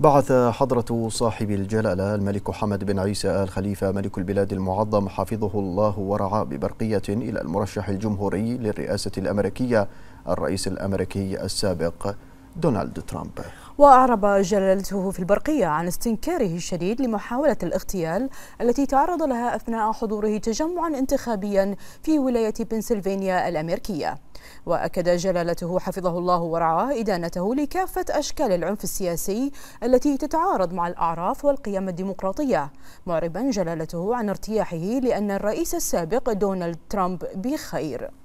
بعث حضرة صاحب الجلالة الملك حمد بن عيسى آل خليفة ملك البلاد المعظم حفظه الله ورعاه ببرقية إلى المرشح الجمهوري للرئاسة الأمريكية الرئيس الأمريكي السابق دونالد ترامب وأعرب جلالته في البرقية عن استنكاره الشديد لمحاولة الاغتيال التي تعرض لها أثناء حضوره تجمعا انتخابيا في ولاية بنسلفانيا الأمريكية وأكد جلالته حفظه الله ورعاه إدانته لكافة أشكال العنف السياسي التي تتعارض مع الأعراف والقيم الديمقراطية معربا جلالته عن ارتياحه لأن الرئيس السابق دونالد ترامب بخير